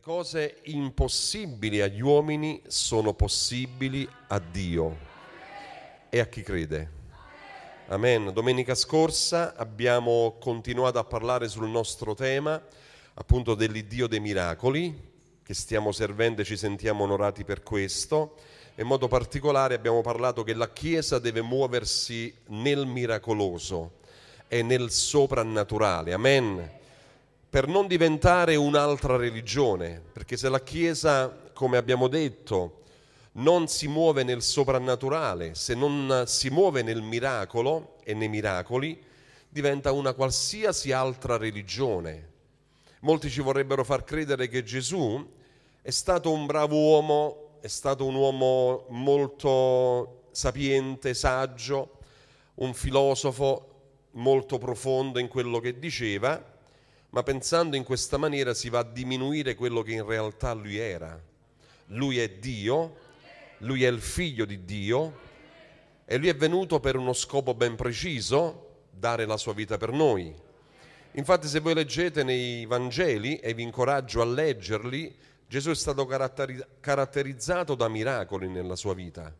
Le cose impossibili agli uomini sono possibili a Dio e a chi crede. Amen. Domenica scorsa abbiamo continuato a parlare sul nostro tema, appunto dell'Iddio dei miracoli, che stiamo servendo e ci sentiamo onorati per questo. In modo particolare abbiamo parlato che la Chiesa deve muoversi nel miracoloso e nel soprannaturale. Amen per non diventare un'altra religione, perché se la Chiesa, come abbiamo detto, non si muove nel soprannaturale, se non si muove nel miracolo e nei miracoli, diventa una qualsiasi altra religione. Molti ci vorrebbero far credere che Gesù è stato un bravo uomo, è stato un uomo molto sapiente, saggio, un filosofo molto profondo in quello che diceva, ma pensando in questa maniera si va a diminuire quello che in realtà lui era. Lui è Dio, lui è il figlio di Dio e lui è venuto per uno scopo ben preciso, dare la sua vita per noi. Infatti se voi leggete nei Vangeli, e vi incoraggio a leggerli, Gesù è stato caratterizzato da miracoli nella sua vita.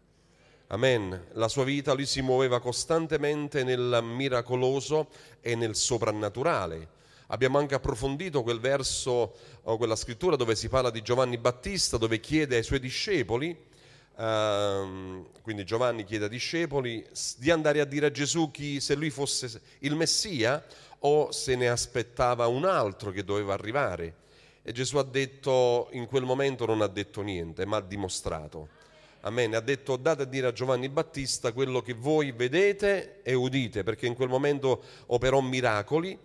Amen. La sua vita lui si muoveva costantemente nel miracoloso e nel soprannaturale. Abbiamo anche approfondito quel verso o quella scrittura dove si parla di Giovanni Battista, dove chiede ai suoi discepoli, ehm, quindi Giovanni chiede ai discepoli di andare a dire a Gesù chi, se lui fosse il Messia o se ne aspettava un altro che doveva arrivare. E Gesù ha detto, in quel momento non ha detto niente, ma ha dimostrato. Amen. Ha detto, date a dire a Giovanni Battista quello che voi vedete e udite, perché in quel momento operò miracoli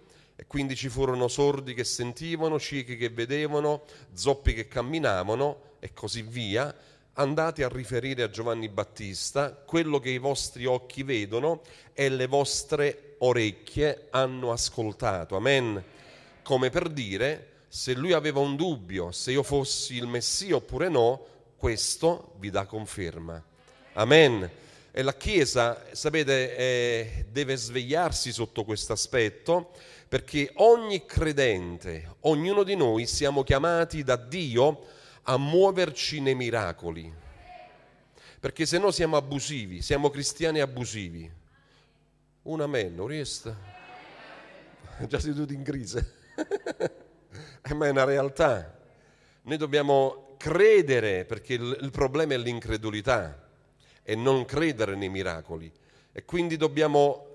quindi ci furono sordi che sentivano, ciechi che vedevano, zoppi che camminavano e così via. Andate a riferire a Giovanni Battista quello che i vostri occhi vedono e le vostre orecchie hanno ascoltato. Amen. Come per dire, se lui aveva un dubbio, se io fossi il Messia oppure no, questo vi dà conferma. Amen. E la Chiesa, sapete, eh, deve svegliarsi sotto questo aspetto perché ogni credente, ognuno di noi siamo chiamati da Dio a muoverci nei miracoli, perché se no siamo abusivi, siamo cristiani abusivi. Un amen, non riesta? Già siete tutti in crisi. Eh, ma è una realtà. Noi dobbiamo credere, perché il, il problema è l'incredulità e non credere nei miracoli. E quindi dobbiamo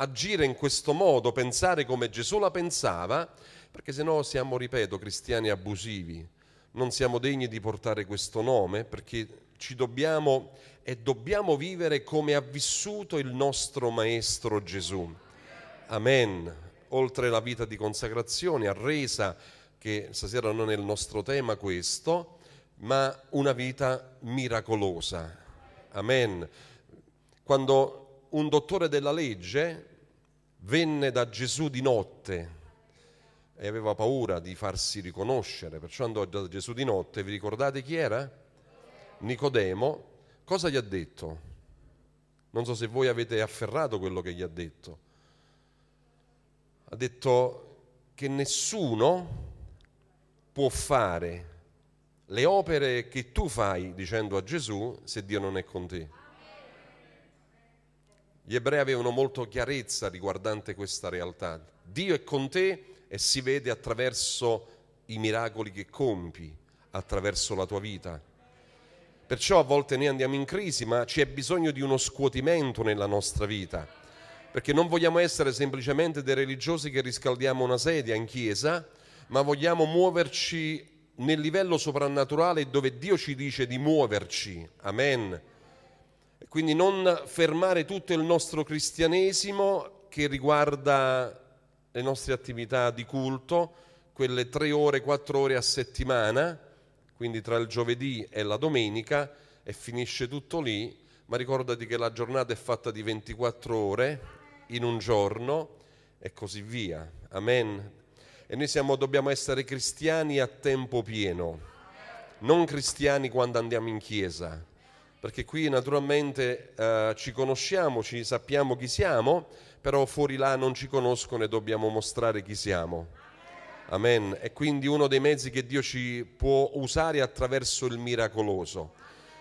agire in questo modo, pensare come Gesù la pensava, perché sennò siamo, ripeto, cristiani abusivi, non siamo degni di portare questo nome perché ci dobbiamo e dobbiamo vivere come ha vissuto il nostro Maestro Gesù. Amen. Oltre la vita di consacrazione, arresa, che stasera non è il nostro tema questo, ma una vita miracolosa. Amen. Quando un dottore della legge venne da Gesù di notte e aveva paura di farsi riconoscere, perciò andò da Gesù di notte. Vi ricordate chi era? Nicodemo. Cosa gli ha detto? Non so se voi avete afferrato quello che gli ha detto. Ha detto che nessuno può fare le opere che tu fai dicendo a Gesù se Dio non è con te. Gli ebrei avevano molto chiarezza riguardante questa realtà. Dio è con te e si vede attraverso i miracoli che compi, attraverso la tua vita. Perciò a volte noi andiamo in crisi, ma c'è bisogno di uno scuotimento nella nostra vita, perché non vogliamo essere semplicemente dei religiosi che riscaldiamo una sedia in chiesa, ma vogliamo muoverci nel livello soprannaturale dove Dio ci dice di muoverci. Amen. Quindi non fermare tutto il nostro cristianesimo che riguarda le nostre attività di culto, quelle tre ore, quattro ore a settimana, quindi tra il giovedì e la domenica, e finisce tutto lì, ma ricordati che la giornata è fatta di 24 ore in un giorno e così via. Amen. E noi siamo, dobbiamo essere cristiani a tempo pieno, non cristiani quando andiamo in chiesa perché qui naturalmente eh, ci conosciamo, ci sappiamo chi siamo, però fuori là non ci conoscono e dobbiamo mostrare chi siamo. Amen. E quindi uno dei mezzi che Dio ci può usare è attraverso il miracoloso.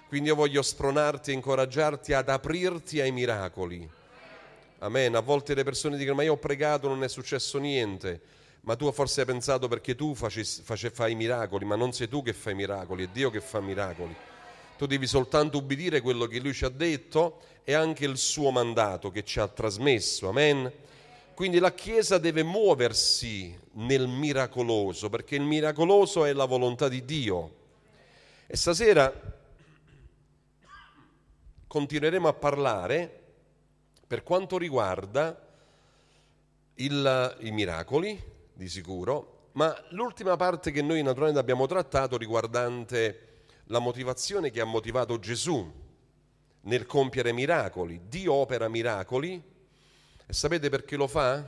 Quindi io voglio spronarti e incoraggiarti ad aprirti ai miracoli. Amen. A volte le persone dicono ma io ho pregato, non è successo niente. Ma tu forse hai pensato perché tu faci, face, fai miracoli, ma non sei tu che fai miracoli, è Dio che fa miracoli tu devi soltanto ubbidire quello che lui ci ha detto e anche il suo mandato che ci ha trasmesso, amen? Quindi la Chiesa deve muoversi nel miracoloso, perché il miracoloso è la volontà di Dio. E stasera continueremo a parlare per quanto riguarda il, i miracoli, di sicuro, ma l'ultima parte che noi naturalmente abbiamo trattato riguardante la motivazione che ha motivato Gesù nel compiere miracoli. Dio opera miracoli e sapete perché lo fa?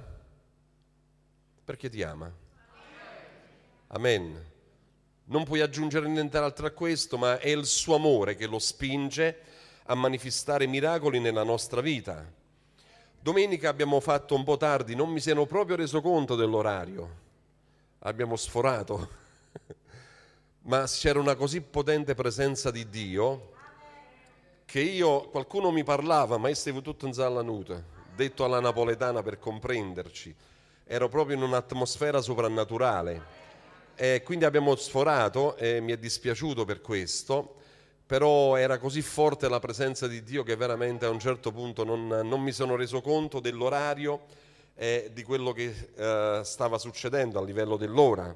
Perché ti ama. Amen. Non puoi aggiungere nient'altro a questo, ma è il suo amore che lo spinge a manifestare miracoli nella nostra vita. Domenica abbiamo fatto un po' tardi, non mi sono proprio reso conto dell'orario, abbiamo sforato ma c'era una così potente presenza di Dio che io, qualcuno mi parlava, ma io stavo tutto in zalla nuda, detto alla napoletana per comprenderci, ero proprio in un'atmosfera soprannaturale. E quindi abbiamo sforato e mi è dispiaciuto per questo, però era così forte la presenza di Dio che veramente a un certo punto non, non mi sono reso conto dell'orario e di quello che eh, stava succedendo a livello dell'ora.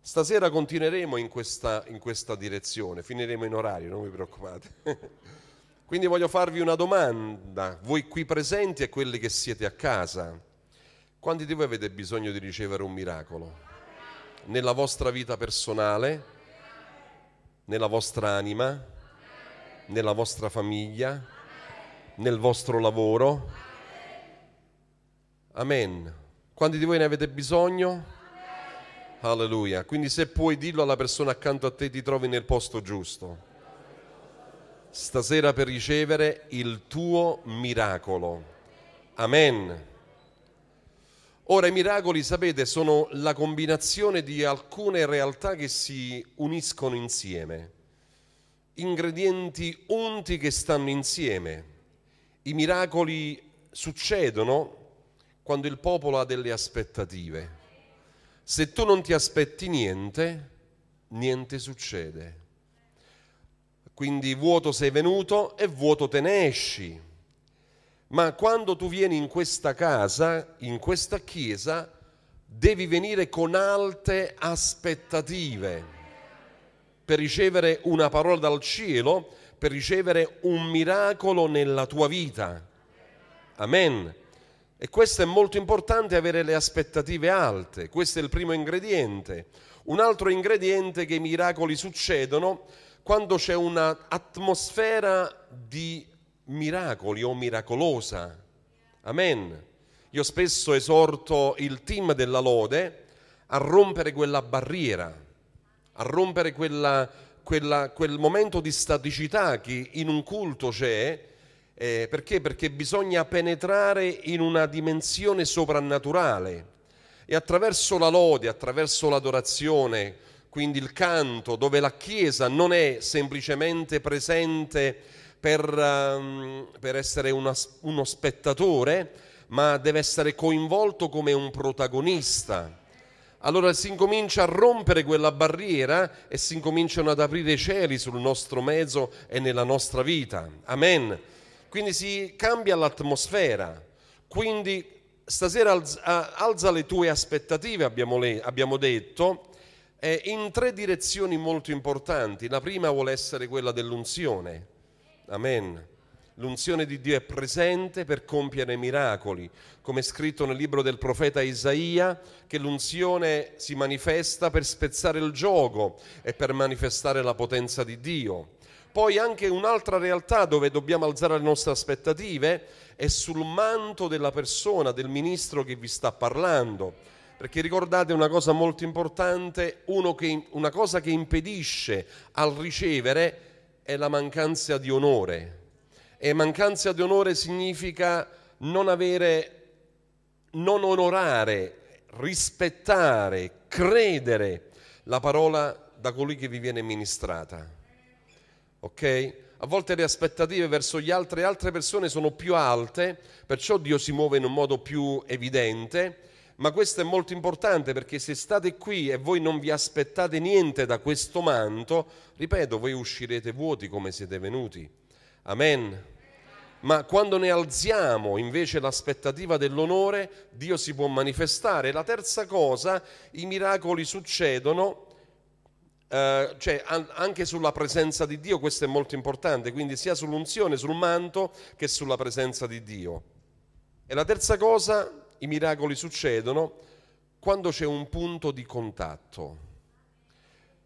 Stasera continueremo in questa, in questa direzione, finiremo in orario, non vi preoccupate. Quindi voglio farvi una domanda, voi qui presenti e quelli che siete a casa. Quanti di voi avete bisogno di ricevere un miracolo? Nella vostra vita personale, nella vostra anima, nella vostra famiglia, nel vostro lavoro. Amen. Quanti di voi ne avete bisogno? Alleluia. Quindi se puoi dirlo alla persona accanto a te ti trovi nel posto giusto. Stasera per ricevere il tuo miracolo. Amen. Ora i miracoli, sapete, sono la combinazione di alcune realtà che si uniscono insieme, ingredienti unti che stanno insieme. I miracoli succedono quando il popolo ha delle aspettative se tu non ti aspetti niente, niente succede. Quindi vuoto sei venuto e vuoto te ne esci. Ma quando tu vieni in questa casa, in questa chiesa, devi venire con alte aspettative per ricevere una parola dal cielo, per ricevere un miracolo nella tua vita. Amen. E questo è molto importante avere le aspettative alte, questo è il primo ingrediente. Un altro ingrediente che i miracoli succedono quando c'è un'atmosfera di miracoli o miracolosa. Amen. Io spesso esorto il team della lode a rompere quella barriera, a rompere quella, quella, quel momento di staticità che in un culto c'è eh, perché? Perché bisogna penetrare in una dimensione soprannaturale e attraverso la lode, attraverso l'adorazione, quindi il canto, dove la Chiesa non è semplicemente presente per, um, per essere una, uno spettatore, ma deve essere coinvolto come un protagonista. Allora si incomincia a rompere quella barriera e si incominciano ad aprire i cieli sul nostro mezzo e nella nostra vita. Amen quindi si cambia l'atmosfera. Quindi stasera alza, alza, le tue aspettative, abbiamo, le, abbiamo detto, eh, in tre direzioni molto importanti. La prima vuole essere quella dell'unzione. Amen. L'unzione di Dio è presente per compiere miracoli, come scritto nel libro del profeta Isaia, che l'unzione si manifesta per spezzare il gioco e per manifestare la potenza di Dio poi anche un'altra realtà dove dobbiamo alzare le nostre aspettative è sul manto della persona, del ministro che vi sta parlando. Perché ricordate una cosa molto importante, che, una cosa che impedisce al ricevere è la mancanza di onore. E mancanza di onore significa non avere, non onorare, rispettare, credere la parola da colui che vi viene ministrata ok? A volte le aspettative verso gli altri e altre persone sono più alte, perciò Dio si muove in un modo più evidente, ma questo è molto importante perché se state qui e voi non vi aspettate niente da questo manto, ripeto, voi uscirete vuoti come siete venuti. Amen. Ma quando ne alziamo invece l'aspettativa dell'onore, Dio si può manifestare. La terza cosa, i miracoli succedono eh, cioè an- anche sulla presenza di Dio questo è molto importante, quindi sia sull'unzione, sul manto che sulla presenza di Dio. E la terza cosa, i miracoli succedono quando c'è un punto di contatto.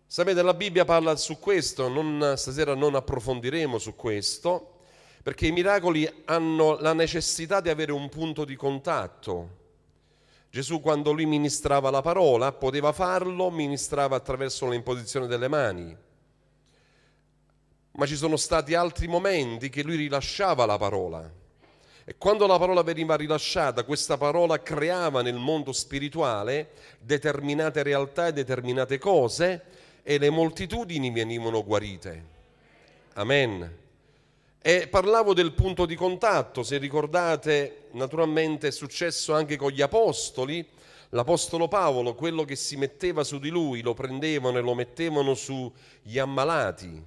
Sapete, la Bibbia parla su questo, non, stasera non approfondiremo su questo, perché i miracoli hanno la necessità di avere un punto di contatto Gesù quando lui ministrava la parola poteva farlo, ministrava attraverso l'imposizione delle mani, ma ci sono stati altri momenti che lui rilasciava la parola. E quando la parola veniva rilasciata, questa parola creava nel mondo spirituale determinate realtà e determinate cose e le moltitudini venivano guarite. Amen. E parlavo del punto di contatto, se ricordate, naturalmente è successo anche con gli apostoli. L'apostolo Paolo, quello che si metteva su di lui, lo prendevano e lo mettevano su gli ammalati.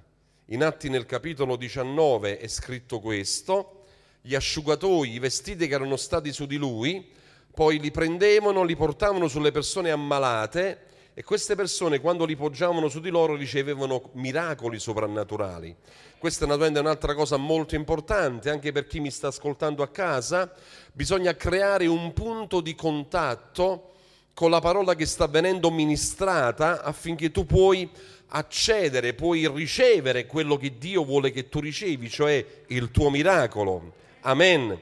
In Atti nel capitolo 19 è scritto questo, gli asciugatoi, i vestiti che erano stati su di lui, poi li prendevano, li portavano sulle persone ammalate e queste persone, quando li poggiavano su di loro, ricevevano miracoli soprannaturali. Questa naturalmente è un'altra cosa molto importante, anche per chi mi sta ascoltando a casa. Bisogna creare un punto di contatto con la parola che sta venendo ministrata affinché tu puoi accedere, puoi ricevere quello che Dio vuole che tu ricevi, cioè il tuo miracolo. Amen.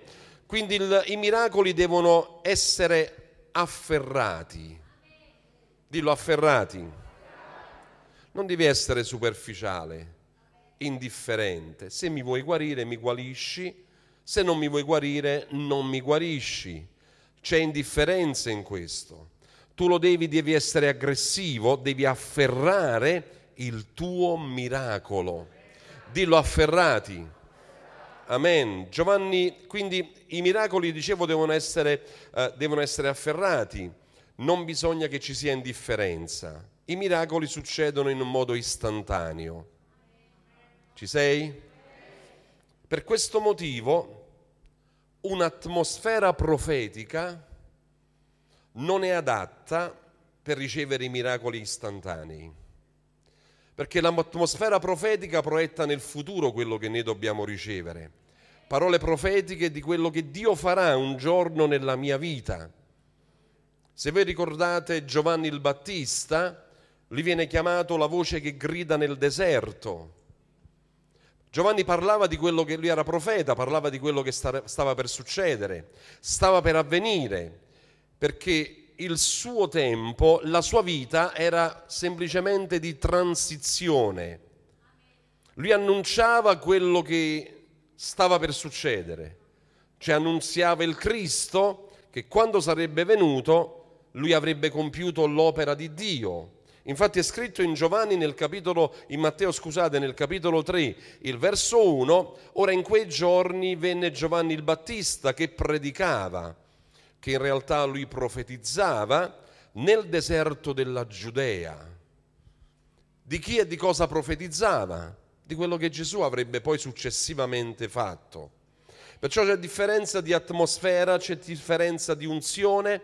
Quindi il, i miracoli devono essere afferrati, Dillo a Ferrati, Non devi essere superficiale, indifferente. Se mi vuoi guarire, mi guarisci. Se non mi vuoi guarire, non mi guarisci. C'è indifferenza in questo. Tu lo devi, devi essere aggressivo, devi afferrare il tuo miracolo. Dillo a Ferrati. Amen. Giovanni, quindi i miracoli, dicevo, devono essere, eh, devono essere afferrati non bisogna che ci sia indifferenza. I miracoli succedono in un modo istantaneo. Ci sei? Per questo motivo un'atmosfera profetica non è adatta per ricevere i miracoli istantanei, perché l'atmosfera profetica proietta nel futuro quello che noi dobbiamo ricevere, parole profetiche di quello che Dio farà un giorno nella mia vita se voi ricordate Giovanni il Battista, lì viene chiamato la voce che grida nel deserto. Giovanni parlava di quello che lui era profeta, parlava di quello che stava per succedere, stava per avvenire, perché il suo tempo, la sua vita era semplicemente di transizione. Lui annunciava quello che stava per succedere, cioè annunziava il Cristo che quando sarebbe venuto lui avrebbe compiuto l'opera di Dio. Infatti è scritto in Giovanni nel capitolo, in Matteo scusate, nel capitolo 3, il verso 1, ora in quei giorni venne Giovanni il Battista che predicava, che in realtà lui profetizzava nel deserto della Giudea. Di chi e di cosa profetizzava? Di quello che Gesù avrebbe poi successivamente fatto. Perciò c'è differenza di atmosfera, c'è differenza di unzione,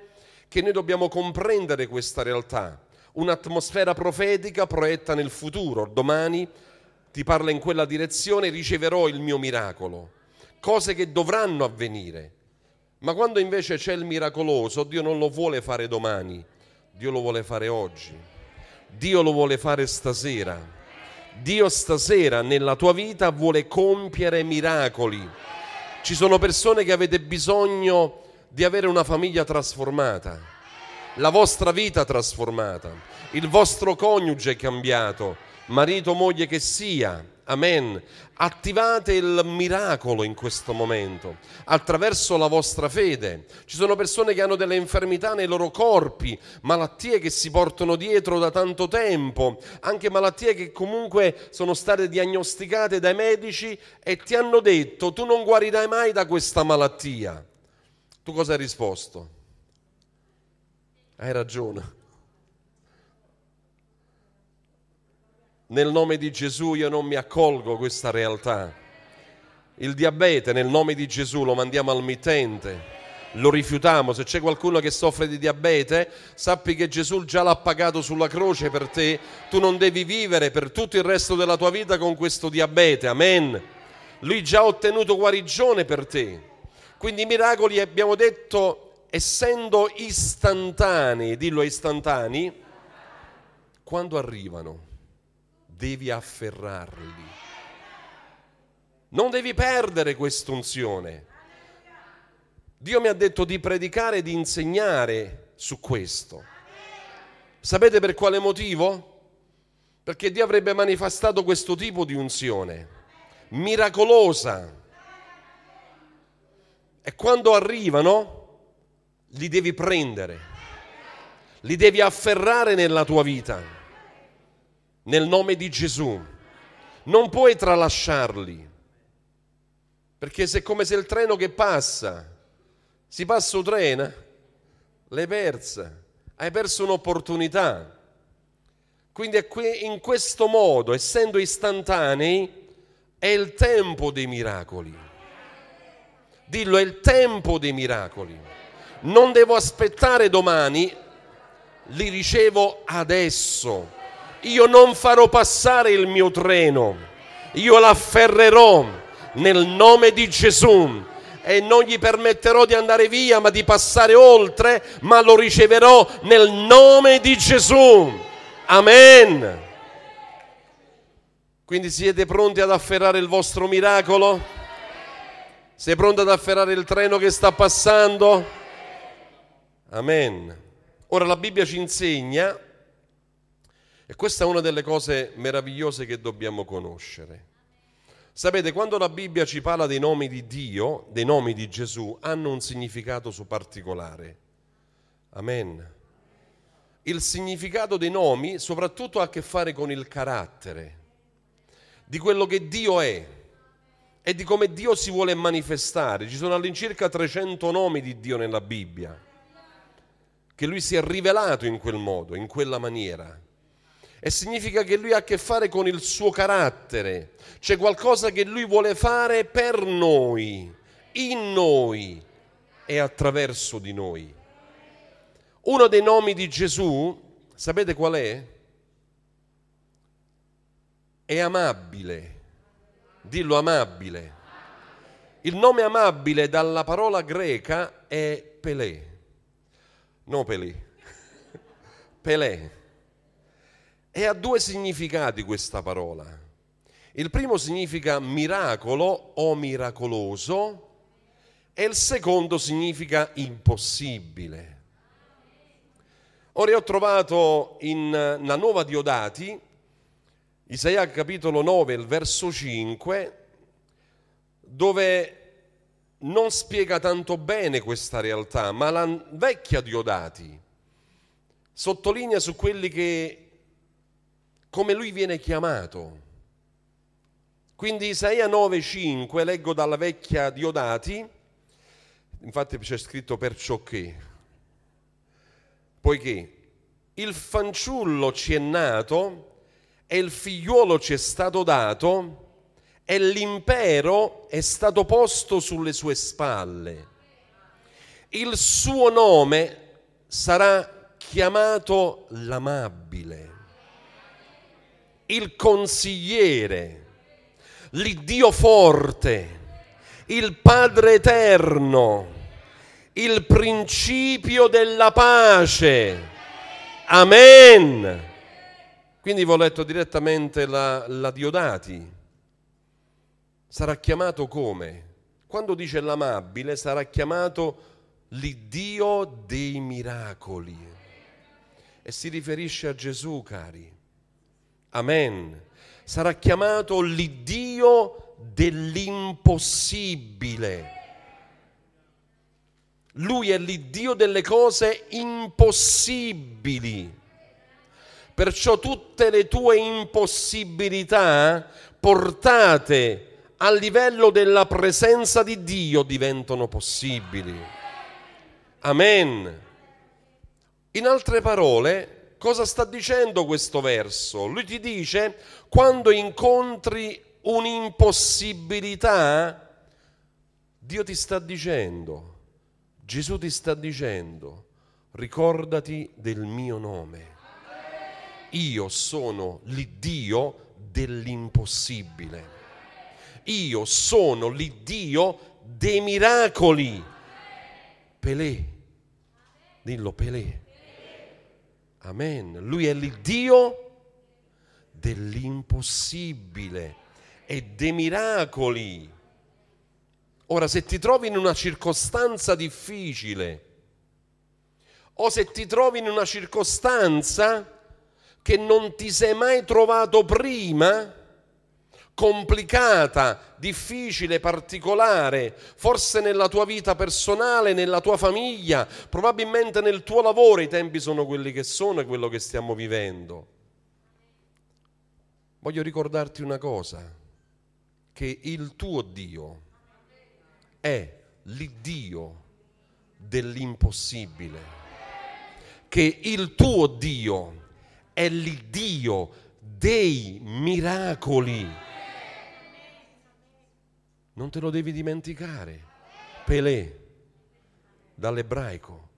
che noi dobbiamo comprendere questa realtà. Un'atmosfera profetica proietta nel futuro, domani ti parla in quella direzione, riceverò il mio miracolo. Cose che dovranno avvenire. Ma quando invece c'è il miracoloso, Dio non lo vuole fare domani, Dio lo vuole fare oggi. Dio lo vuole fare stasera. Dio stasera nella tua vita vuole compiere miracoli. Ci sono persone che avete bisogno di avere una famiglia trasformata, la vostra vita trasformata, il vostro coniuge cambiato, marito o moglie che sia. Amen. Attivate il miracolo in questo momento attraverso la vostra fede. Ci sono persone che hanno delle infermità nei loro corpi, malattie che si portano dietro da tanto tempo, anche malattie che comunque sono state diagnosticate dai medici e ti hanno detto tu non guarirai mai da questa malattia. Tu cosa hai risposto? Hai ragione. Nel nome di Gesù io non mi accolgo questa realtà. Il diabete nel nome di Gesù lo mandiamo al mittente lo rifiutiamo. Se c'è qualcuno che soffre di diabete, sappi che Gesù già l'ha pagato sulla croce per te. Tu non devi vivere per tutto il resto della tua vita con questo diabete. Amen. Lui già ha ottenuto guarigione per te. Quindi i miracoli, abbiamo detto, essendo istantanei, dillo istantanei, quando arrivano devi afferrarli. Non devi perdere quest'unzione. Dio mi ha detto di predicare e di insegnare su questo. Sapete per quale motivo? Perché Dio avrebbe manifestato questo tipo di unzione miracolosa e quando arrivano, li devi prendere, li devi afferrare nella tua vita, nel nome di Gesù. Non puoi tralasciarli, perché se è come se il treno che passa, si passa un treno, l'hai persa, hai perso un'opportunità. Quindi in questo modo, essendo istantanei, è il tempo dei miracoli. Dillo, è il tempo dei miracoli. Non devo aspettare domani, li ricevo adesso. Io non farò passare il mio treno, io l'afferrerò nel nome di Gesù e non gli permetterò di andare via ma di passare oltre, ma lo riceverò nel nome di Gesù. Amen. Quindi siete pronti ad afferrare il vostro miracolo? Sei pronto ad afferrare il treno che sta passando? Amen. Ora la Bibbia ci insegna, e questa è una delle cose meravigliose che dobbiamo conoscere. Sapete, quando la Bibbia ci parla dei nomi di Dio, dei nomi di Gesù, hanno un significato su particolare. Amen. Il significato dei nomi soprattutto ha a che fare con il carattere, di quello che Dio è e di come Dio si vuole manifestare. Ci sono all'incirca 300 nomi di Dio nella Bibbia, che lui si è rivelato in quel modo, in quella maniera. E significa che lui ha a che fare con il suo carattere, c'è qualcosa che lui vuole fare per noi, in noi e attraverso di noi. Uno dei nomi di Gesù, sapete qual è? È amabile Dillo amabile. Il nome amabile dalla parola greca è Pelé. No Pelé. Pelé. E ha due significati questa parola. Il primo significa miracolo o miracoloso e il secondo significa impossibile. Ora ho trovato in, una eh, Nuova Diodati Isaia capitolo 9, il verso 5, dove non spiega tanto bene questa realtà, ma la vecchia Diodati sottolinea su quelli che come lui viene chiamato. Quindi Isaia 9, 5, leggo dalla vecchia Diodati, infatti c'è scritto perciò che, poiché il fanciullo ci è nato, e il figliuolo ci è stato dato e l'impero è stato posto sulle sue spalle. Il suo nome sarà chiamato l'amabile, il consigliere, l'Iddio forte, il Padre eterno, il principio della pace. Amen. Quindi vi ho letto direttamente la, la Diodati. Sarà chiamato come? Quando dice l'amabile sarà chiamato l'Iddio dei miracoli. E si riferisce a Gesù, cari. Amen. Sarà chiamato l'Iddio dell'impossibile. Lui è l'Iddio delle cose impossibili. Perciò tutte le tue impossibilità portate a livello della presenza di Dio diventano possibili. Amen. In altre parole, cosa sta dicendo questo verso? Lui ti dice, quando incontri un'impossibilità, Dio ti sta dicendo, Gesù ti sta dicendo, ricordati del mio nome io sono l'Iddio dell'impossibile. Io sono l'Iddio dei miracoli. Pelé, dillo Pelé. Amen. Lui è l'Iddio dell'impossibile e dei miracoli. Ora, se ti trovi in una circostanza difficile o se ti trovi in una circostanza che non ti sei mai trovato prima? complicata, difficile, particolare, forse nella tua vita personale, nella tua famiglia, probabilmente nel tuo lavoro, i tempi sono quelli che sono e quello che stiamo vivendo. Voglio ricordarti una cosa, che il tuo Dio è l'Iddio dell'impossibile, che il tuo Dio è è il Dio dei miracoli. Non te lo devi dimenticare. Pelé, dall'ebraico,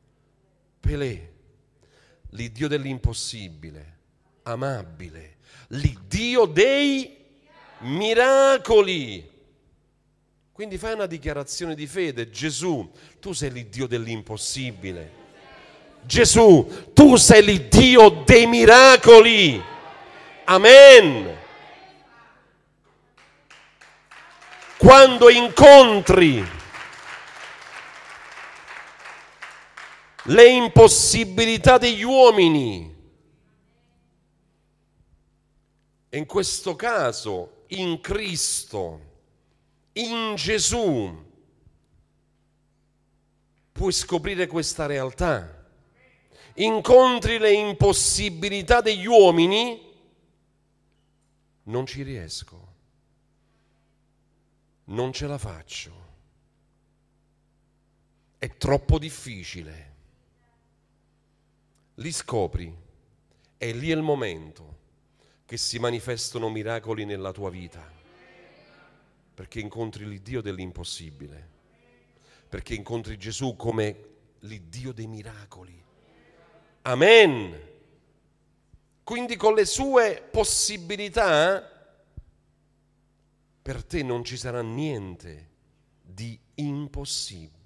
Pelé, l'Iddio dell'impossibile, amabile, l'Iddio dei miracoli. Quindi fai una dichiarazione di fede, Gesù, tu sei l'Iddio dell'impossibile Gesù, tu sei il Dio dei miracoli. Amen. Quando incontri le impossibilità degli uomini, in questo caso in Cristo, in Gesù, puoi scoprire questa realtà incontri le impossibilità degli uomini, non ci riesco, non ce la faccio, è troppo difficile. Li scopri, è lì il momento che si manifestano miracoli nella tua vita perché incontri l'Iddio dell'impossibile, perché incontri Gesù come l'Iddio dei miracoli. Amen. Quindi con le sue possibilità per te non ci sarà niente di impossibile.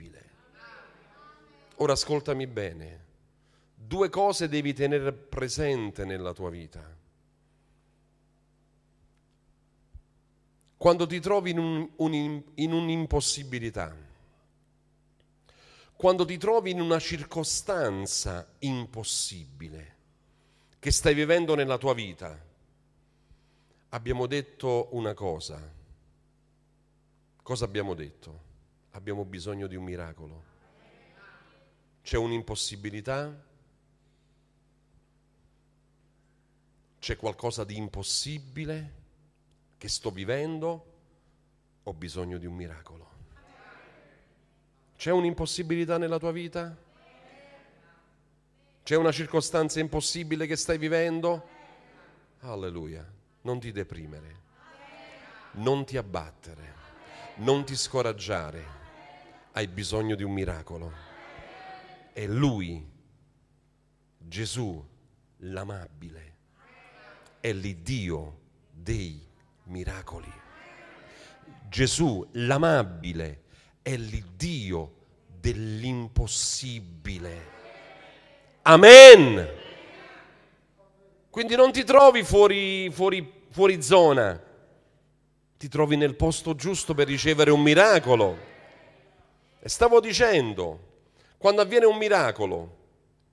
Ora ascoltami bene, due cose devi tenere presente nella tua vita. Quando ti trovi in, un, un, in un'impossibilità, quando ti trovi in una circostanza impossibile che stai vivendo nella tua vita, abbiamo detto una cosa. Cosa abbiamo detto? Abbiamo bisogno di un miracolo. C'è un'impossibilità? C'è qualcosa di impossibile che sto vivendo? Ho bisogno di un miracolo. C'è un'impossibilità nella tua vita? C'è una circostanza impossibile che stai vivendo? Alleluia. Non ti deprimere, non ti abbattere, non ti scoraggiare. Hai bisogno di un miracolo. È Lui, Gesù, l'amabile. È l'Iddio dei miracoli. Gesù, l'amabile è l'Iddio dell'impossibile. Amen. Quindi non ti trovi fuori, fuori, fuori zona, ti trovi nel posto giusto per ricevere un miracolo. E stavo dicendo, quando avviene un miracolo,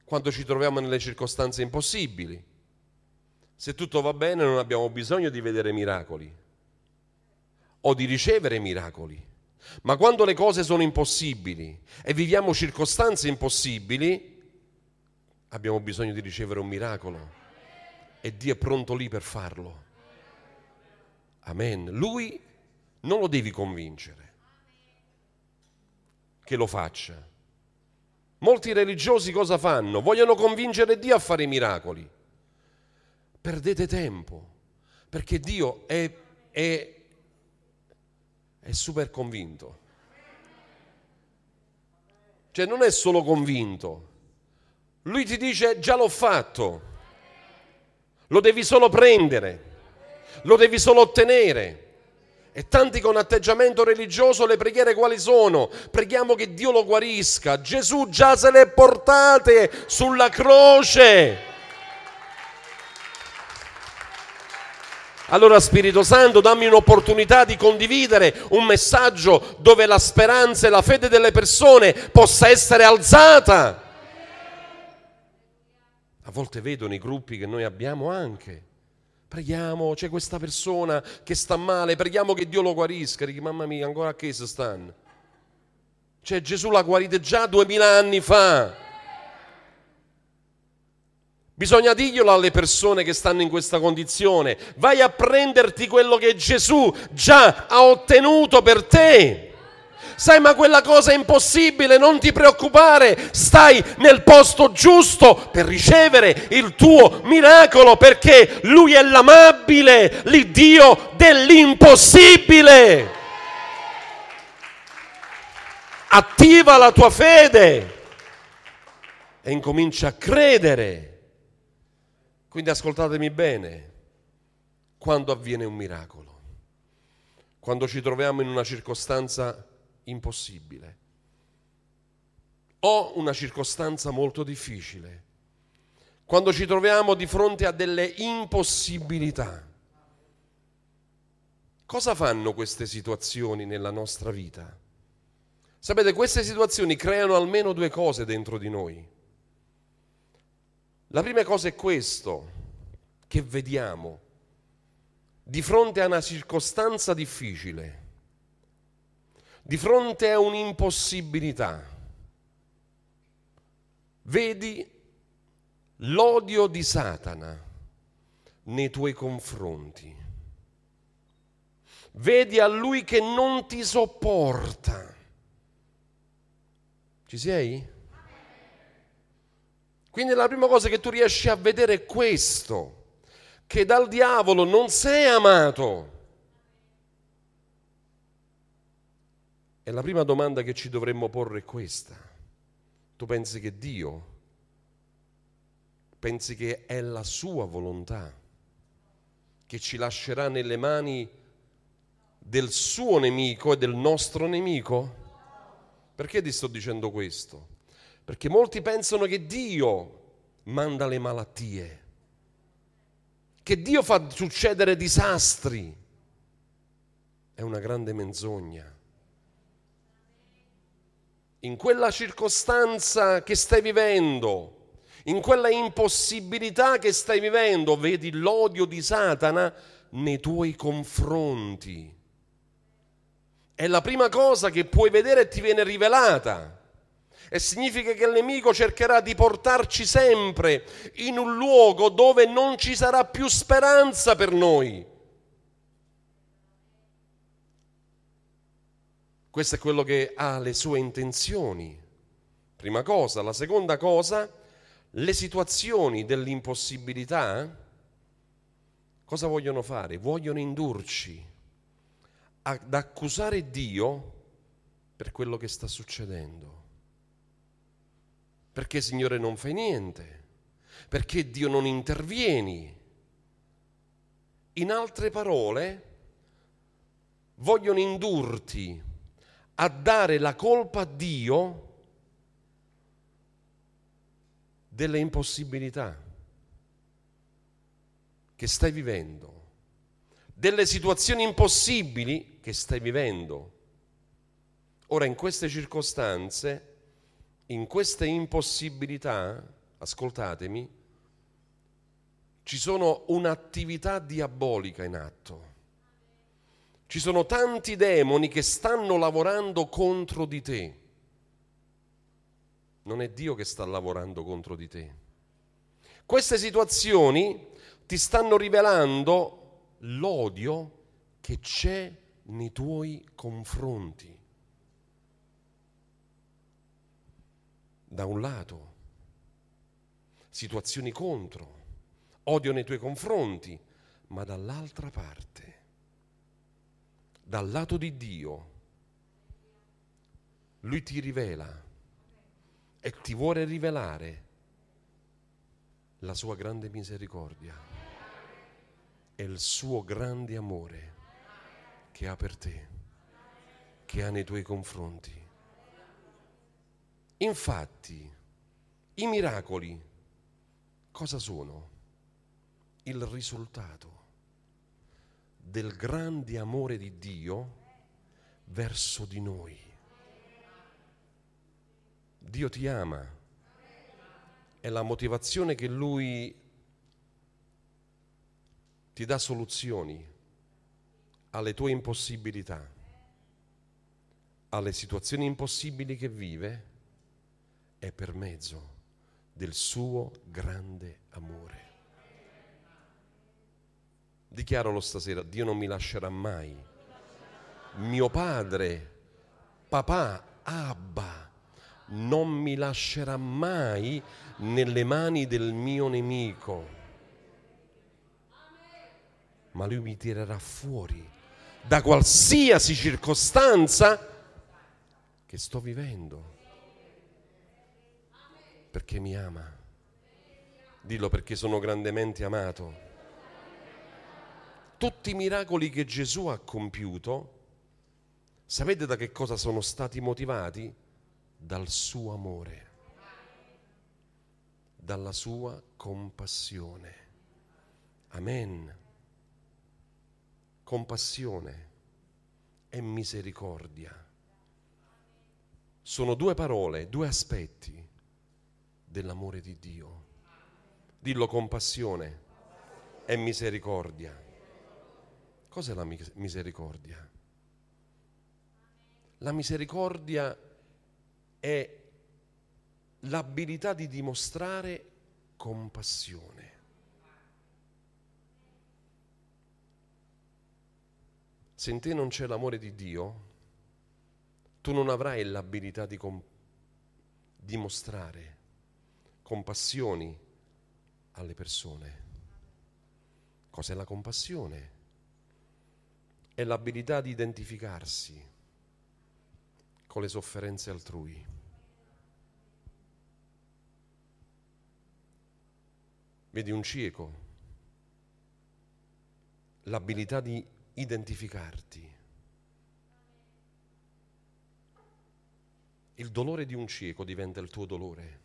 quando ci troviamo nelle circostanze impossibili, se tutto va bene non abbiamo bisogno di vedere miracoli o di ricevere miracoli ma quando le cose sono impossibili e viviamo circostanze impossibili, abbiamo bisogno di ricevere un miracolo. E Dio è pronto lì per farlo. Amen. Lui non lo devi convincere che lo faccia. Molti religiosi cosa fanno? Vogliono convincere Dio a fare i miracoli. Perdete tempo, perché Dio è, è è super convinto. Cioè non è solo convinto, lui ti dice già l'ho fatto, lo devi solo prendere, lo devi solo ottenere. E tanti con atteggiamento religioso le preghiere quali sono? Preghiamo che Dio lo guarisca. Gesù già se le portate sulla croce. Allora Spirito Santo dammi un'opportunità di condividere un messaggio dove la speranza e la fede delle persone possa essere alzata. A volte vedo nei gruppi che noi abbiamo anche. Preghiamo, c'è questa persona che sta male, preghiamo che Dio lo guarisca. Dico, mamma mia, ancora a che si stanno? Cioè Gesù l'ha guarita già duemila anni fa. Bisogna dirglielo alle persone che stanno in questa condizione. Vai a prenderti quello che Gesù già ha ottenuto per te. Sai, ma quella cosa è impossibile, non ti preoccupare, stai nel posto giusto per ricevere il tuo miracolo, perché Lui è l'amabile, l'Iddio dell'impossibile. Attiva la tua fede e incomincia a credere quindi ascoltatemi bene quando avviene un miracolo, quando ci troviamo in una circostanza impossibile o una circostanza molto difficile, quando ci troviamo di fronte a delle impossibilità. Cosa fanno queste situazioni nella nostra vita? Sapete, queste situazioni creano almeno due cose dentro di noi. La prima cosa è questo, che vediamo di fronte a una circostanza difficile, di fronte a un'impossibilità, vedi l'odio di Satana nei tuoi confronti. Vedi a lui che non ti sopporta. Ci sei? Quindi la prima cosa che tu riesci a vedere è questo, che dal diavolo non sei amato. E la prima domanda che ci dovremmo porre è questa. Tu pensi che Dio, pensi che è la sua volontà che ci lascerà nelle mani del suo nemico e del nostro nemico? Perché ti sto dicendo questo? Perché molti pensano che Dio manda le malattie, che Dio fa succedere disastri. È una grande menzogna. In quella circostanza che stai vivendo, in quella impossibilità che stai vivendo, vedi l'odio di Satana nei tuoi confronti. È la prima cosa che puoi vedere e ti viene rivelata e significa che il nemico cercherà di portarci sempre in un luogo dove non ci sarà più speranza per noi. Questo è quello che ha le sue intenzioni. Prima cosa, la seconda cosa, le situazioni dell'impossibilità cosa vogliono fare? Vogliono indurci ad accusare Dio per quello che sta succedendo. Perché Signore non fai niente? Perché Dio non intervieni? In altre parole, vogliono indurti a dare la colpa a Dio delle impossibilità che stai vivendo, delle situazioni impossibili che stai vivendo. Ora, in queste circostanze, in queste impossibilità, ascoltatemi, ci sono un'attività diabolica in atto. Ci sono tanti demoni che stanno lavorando contro di te. Non è Dio che sta lavorando contro di te. Queste situazioni ti stanno rivelando l'odio che c'è nei tuoi confronti. da un lato, situazioni contro, odio nei tuoi confronti, ma dall'altra parte, dal lato di Dio, Lui ti rivela e ti vuole rivelare la sua grande misericordia e il suo grande amore che ha per te, che ha nei tuoi confronti. Infatti, i miracoli cosa sono? Il risultato del grande amore di Dio verso di noi. Dio ti ama, è la motivazione che Lui ti dà soluzioni alle tue impossibilità, alle situazioni impossibili che vive è per mezzo del suo grande amore. Dichiaralo stasera, Dio non mi lascerà mai. Mio padre, papà, Abba, non mi lascerà mai nelle mani del mio nemico. Ma lui mi tirerà fuori da qualsiasi circostanza che sto vivendo. Perché mi ama. Dillo perché sono grandemente amato. Tutti i miracoli che Gesù ha compiuto, sapete da che cosa sono stati motivati? Dal suo amore, dalla sua compassione. Amen. Compassione e misericordia. Sono due parole, due aspetti dell'amore di Dio. Dillo compassione passione e misericordia. Cos'è la misericordia? La misericordia è l'abilità di dimostrare compassione. Se in te non c'è l'amore di Dio, tu non avrai l'abilità di com- dimostrare compassioni alle persone. Cos'è la compassione? È l'abilità di identificarsi con le sofferenze altrui. Vedi un cieco, l'abilità di identificarti. Il dolore di un cieco diventa il tuo dolore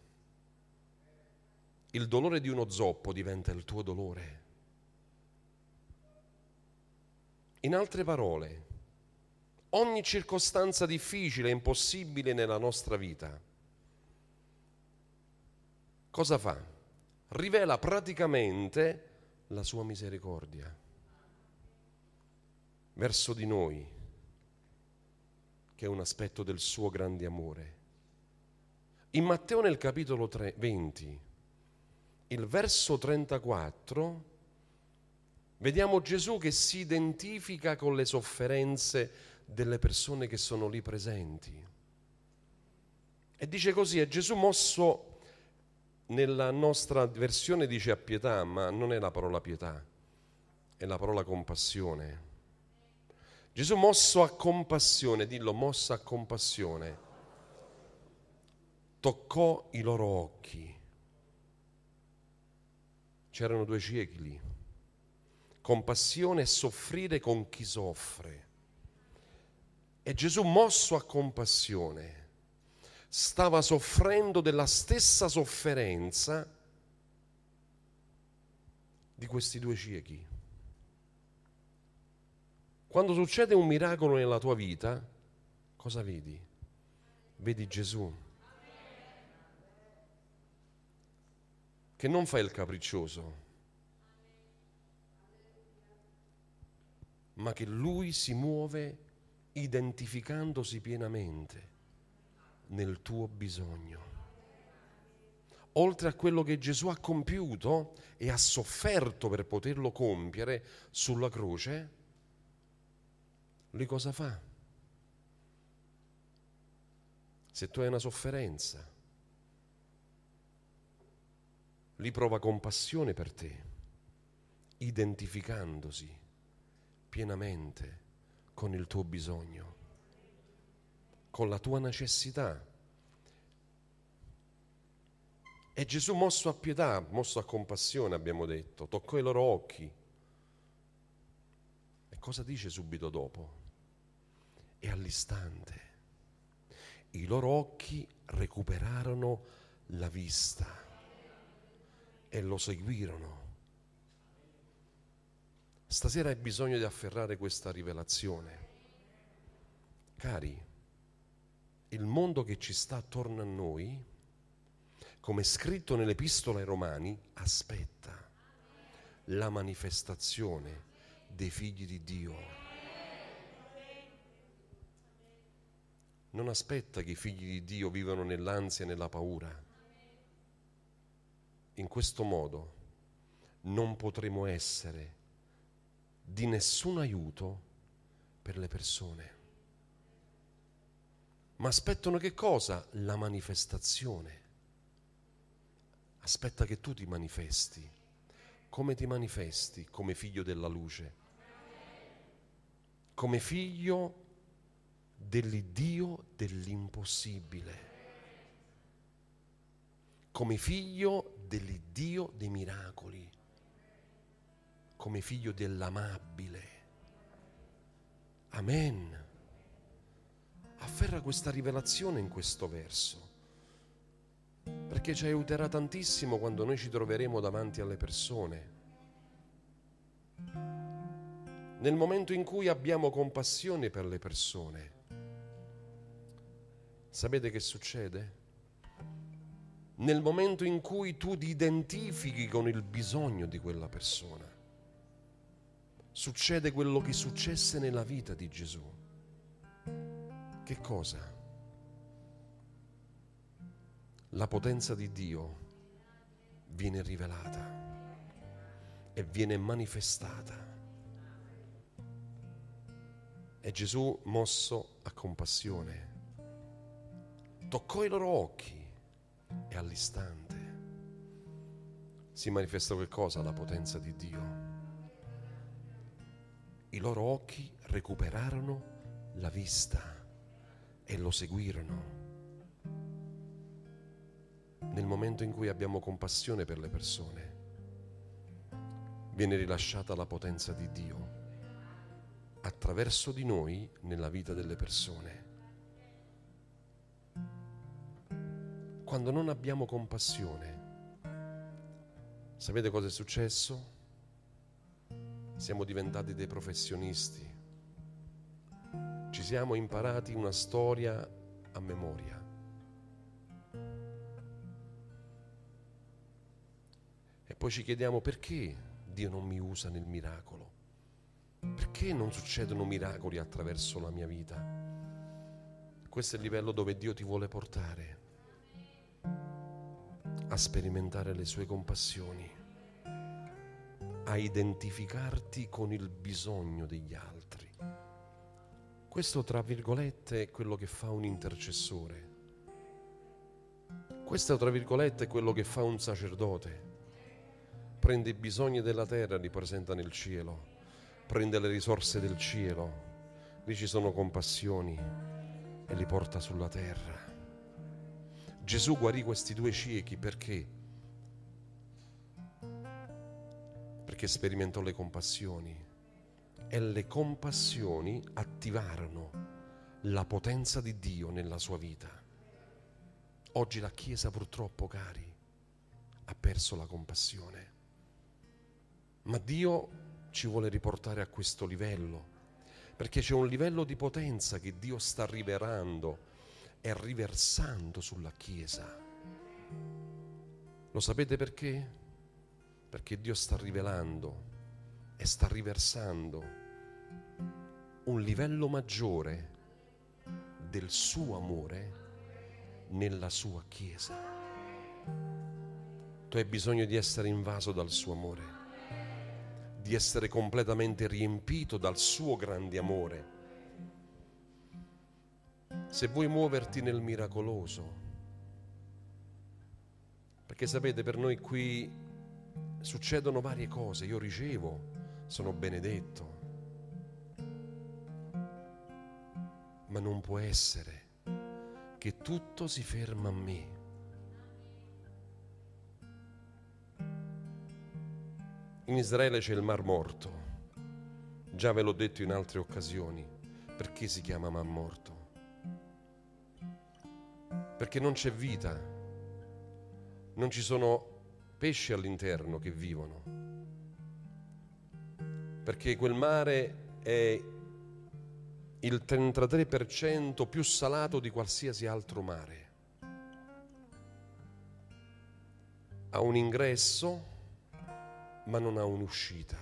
il dolore di uno zoppo diventa il tuo dolore. In altre parole, ogni circostanza difficile e impossibile nella nostra vita, cosa fa? Rivela praticamente la sua misericordia verso di noi, che è un aspetto del suo grande amore. In Matteo nel capitolo 3, 20 il verso 34, vediamo Gesù che si identifica con le sofferenze delle persone che sono lì presenti. E dice così, è Gesù mosso, nella nostra versione dice a pietà, ma non è la parola pietà, è la parola compassione. Gesù mosso a compassione, dillo mossa a compassione, toccò i loro occhi C'erano due ciechi lì. Compassione e soffrire con chi soffre. E Gesù, mosso a compassione, stava soffrendo della stessa sofferenza di questi due ciechi. Quando succede un miracolo nella tua vita, cosa vedi? Vedi Gesù che non fai il capriccioso, ma che lui si muove identificandosi pienamente nel tuo bisogno. Oltre a quello che Gesù ha compiuto e ha sofferto per poterlo compiere sulla croce, lui cosa fa? Se tu hai una sofferenza, li prova compassione per te, identificandosi pienamente con il tuo bisogno, con la tua necessità. E Gesù, mosso a pietà, mosso a compassione, abbiamo detto, toccò i loro occhi. E cosa dice subito dopo? E all'istante i loro occhi recuperarono la vista e lo seguirono. Stasera hai bisogno di afferrare questa rivelazione. Cari, il mondo che ci sta attorno a noi, come scritto nell'Epistola ai Romani, aspetta la manifestazione dei figli di Dio. Non aspetta che i figli di Dio vivano nell'ansia e nella paura in questo modo non potremo essere di nessun aiuto per le persone. Ma aspettano che cosa? La manifestazione. Aspetta che tu ti manifesti. Come ti manifesti come figlio della luce? Come figlio dell'Iddio dell'impossibile. Come figlio dell'Iddio dei miracoli, come figlio dell'amabile. Amen. Afferra questa rivelazione in questo verso, perché ci aiuterà tantissimo quando noi ci troveremo davanti alle persone. Nel momento in cui abbiamo compassione per le persone, sapete che succede? nel momento in cui tu ti identifichi con il bisogno di quella persona. Succede quello che successe nella vita di Gesù. Che cosa? La potenza di Dio viene rivelata e viene manifestata. E Gesù, mosso a compassione, toccò i loro occhi e all'istante si manifesta che cosa? La potenza di Dio. I loro occhi recuperarono la vista e lo seguirono. Nel momento in cui abbiamo compassione per le persone, viene rilasciata la potenza di Dio attraverso di noi nella vita delle persone. quando non abbiamo compassione, sapete cosa è successo? Siamo diventati dei professionisti, ci siamo imparati una storia a memoria. E poi ci chiediamo perché Dio non mi usa nel miracolo, perché non succedono miracoli attraverso la mia vita. Questo è il livello dove Dio ti vuole portare a sperimentare le sue compassioni, a identificarti con il bisogno degli altri. Questo, tra virgolette, è quello che fa un intercessore. Questo, tra virgolette, è quello che fa un sacerdote. Prende i bisogni della terra e li presenta nel cielo. Prende le risorse del cielo. Lì ci sono compassioni e li porta sulla terra Gesù guarì questi due ciechi perché? Perché sperimentò le compassioni e le compassioni attivarono la potenza di Dio nella sua vita. Oggi la Chiesa purtroppo, cari, ha perso la compassione. Ma Dio ci vuole riportare a questo livello, perché c'è un livello di potenza che Dio sta rivelando è riversando sulla Chiesa. Lo sapete perché? Perché Dio sta rivelando e sta riversando un livello maggiore del suo amore nella sua Chiesa. Tu hai bisogno di essere invaso dal suo amore, di essere completamente riempito dal suo grande amore se vuoi muoverti nel miracoloso, perché sapete per noi qui succedono varie cose, io ricevo, sono benedetto, ma non può essere che tutto si ferma a me. In Israele c'è il Mar Morto, già ve l'ho detto in altre occasioni, perché si chiama Mar Morto? perché non c'è vita, non ci sono pesci all'interno che vivono, perché quel mare è il 33% più salato di qualsiasi altro mare. Ha un ingresso, ma non ha un'uscita.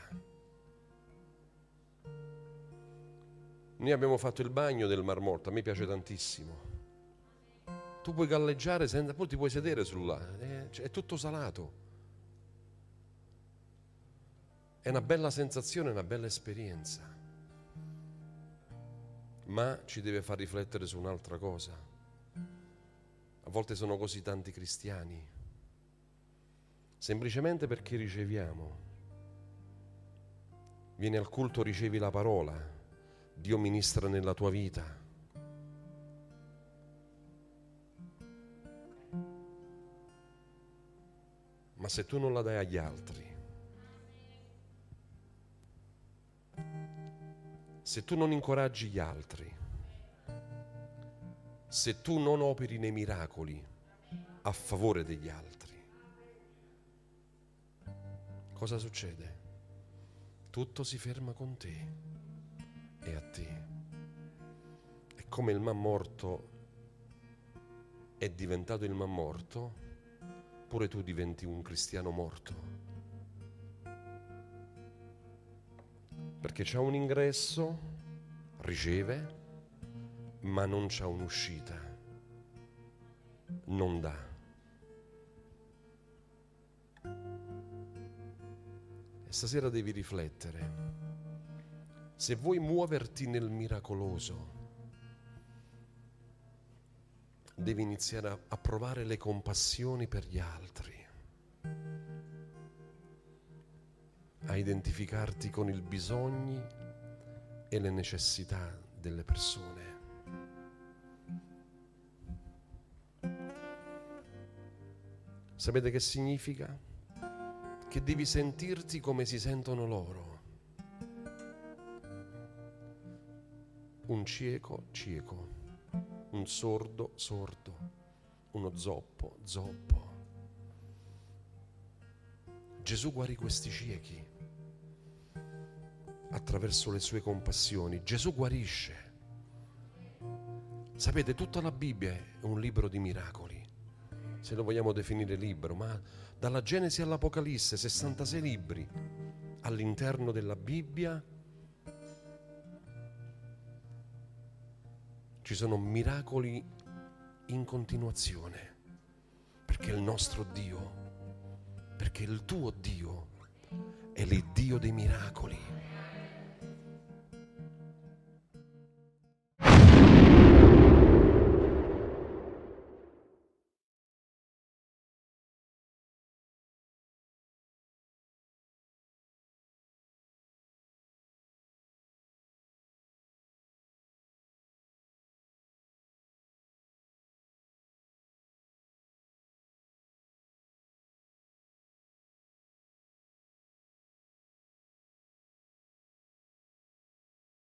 Noi abbiamo fatto il bagno del Mar Morto, a me piace tantissimo tu puoi galleggiare senza, poi ti puoi sedere sulla, eh, è, cioè, è tutto salato. È una bella sensazione, una bella esperienza, ma ci deve far riflettere su un'altra cosa. A volte sono così tanti cristiani, semplicemente perché riceviamo. Vieni al culto, ricevi la parola, Dio ministra nella tua vita ma se tu non la dai agli altri, se tu non incoraggi gli altri, se tu non operi nei miracoli a favore degli altri, cosa succede? Tutto si ferma con te e a te. È come il man morto è diventato il man morto oppure tu diventi un cristiano morto. Perché c'è un ingresso, riceve, ma non c'è un'uscita, non dà. E stasera devi riflettere. Se vuoi muoverti nel miracoloso, devi iniziare a, a provare le compassioni per gli altri, a identificarti con i bisogni e le necessità delle persone. Sapete che significa? Che devi sentirti come si sentono loro. Un cieco, cieco un sordo sordo, uno zoppo zoppo. Gesù guarì questi ciechi attraverso le sue compassioni. Gesù guarisce. Sapete, tutta la Bibbia è un libro di miracoli, se lo vogliamo definire libro, ma dalla Genesi all'Apocalisse, 66 libri all'interno della Bibbia ci sono miracoli in continuazione, perché il nostro Dio, perché il tuo Dio è l'Iddio dei miracoli.